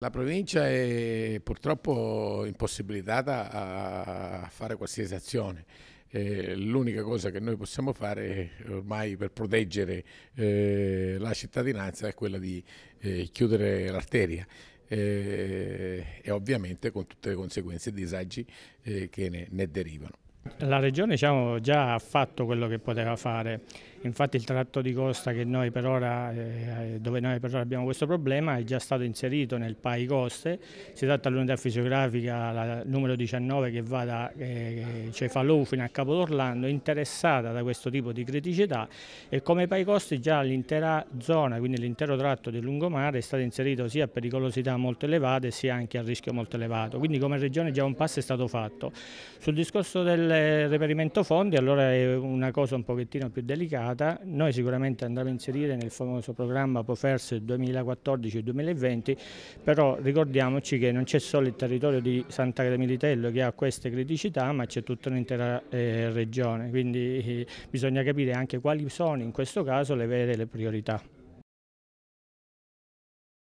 La provincia è purtroppo impossibilitata a fare qualsiasi azione. Eh, l'unica cosa che noi possiamo fare ormai per proteggere eh, la cittadinanza è quella di eh, chiudere l'arteria eh, e ovviamente con tutte le conseguenze e disagi eh, che ne, ne derivano. La regione diciamo, già ha fatto quello che poteva fare Infatti il tratto di costa noi ora, eh, eh, dove noi per ora abbiamo questo problema è già stato inserito nel PAI Coste, si tratta dell'unità fisiografica la, numero 19 che va da eh, eh Cefalù cioè fino a Capodorlando, interessata da questo tipo di criticità e come PAI Coste già l'intera zona, quindi l'intero tratto del lungomare è stato inserito sia a pericolosità molto elevate sia anche a rischio molto elevato, quindi come regione già un passo è stato fatto. Sul discorso del reperimento fondi allora è una cosa un pochettino più delicata stata, noi sicuramente andremo a inserire nel famoso programma POFERS 2014-2020, però ricordiamoci che non c'è solo il territorio di Sant'Agata Militello che ha queste criticità, ma c'è tutta un'intera eh, regione, quindi eh, bisogna capire anche quali sono in questo caso le vere le priorità.